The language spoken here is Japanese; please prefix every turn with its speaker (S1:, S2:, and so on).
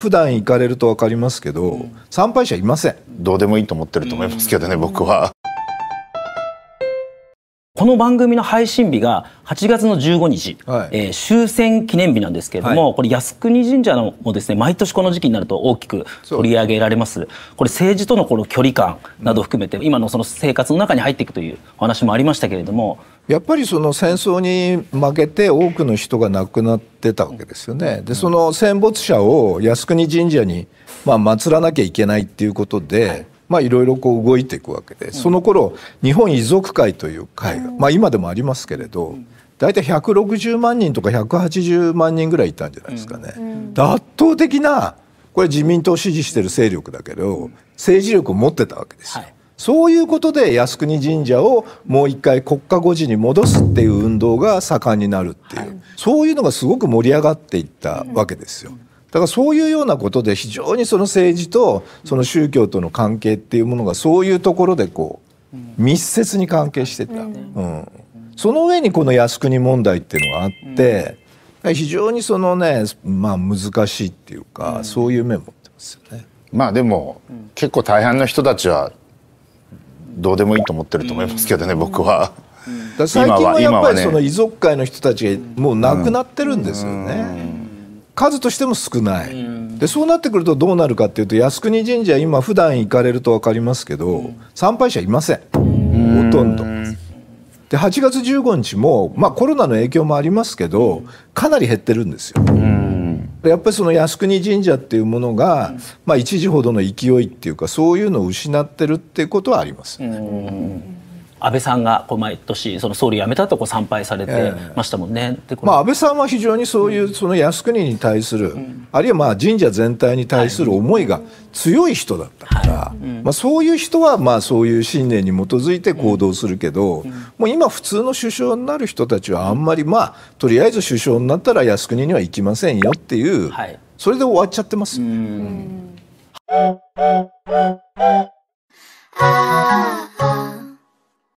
S1: 普段行かれると分かりますけど、うん、参拝者いませんどうでもいいと思ってると思いますけどね、僕
S2: は。この番組の配信日が8月の15日、はい、えー、終戦記念日なんですけれども、はい、これ靖国神社のもですね毎年この時期になると大きく取り上げられますこれ政治とのこの距離感など含めて、うん、今のその生活の中に入っていくというお話もありましたけれども
S1: やっぱりその戦争に負けて多くの人が亡くなってたわけですよね。でその戦没者を靖国神社に、まあ、祀らなきゃいけないっていうことで。いろいろ動いていくわけで、その頃日本遺族会という会が、まあ、今でもありますけれど、大体160万人とか180万人ぐらいいたんじゃないですかね。圧倒的なこれ自民党を支持している勢力だけど政治力を持ってたわけですよ。そういうことで靖国神社をもう一回国家護持に戻すっていう運動が盛んになるっていう、そういうのがすごく盛り上がっていったわけですよ。だからそういうようなことで非常にその政治とその宗教との関係っていうものがそういうところでこう密接に関係してた。うん、その上にこの靖国問題っていうのがあって、非常にそのね、まあ、難しいっていうか、そういう面持ってますよね。まあでも、結構大半の人たちはどうでもいいと思ってると思いますけどね、僕は。最近はやっぱりその遺族会の人たちがもう亡くなってるんですよね。数としても少ない。でそうなってくるとどうなるかっていうと靖国神社今普段行かれると分かりますけど参拝者いませんほとんど。で8月15日も、まあ、コロナの影響もありますけどかなり減ってるんですよ。やっぱりその靖国神社っていうものが、うん、まあ一時ほどの勢いっていうかそういうのを失ってるってことはあります
S2: よね。安倍さんがこう毎年その総理辞めたとこ参拝されてましたもんね、えー、
S1: まあ、安倍さんは非常にそういうその靖国に対する、うん、あるいはまあ神社全体に対する思いが強い人だったから、はいうん、まあ、そういう人はまあそういう信念に基づいて行動するけど、うん、もう今普通の首相になる人たちはあんまりまあとりあえず首相になったら靖国には行きませんよっていう、はい、それで終わっちゃってます。うん
S2: あ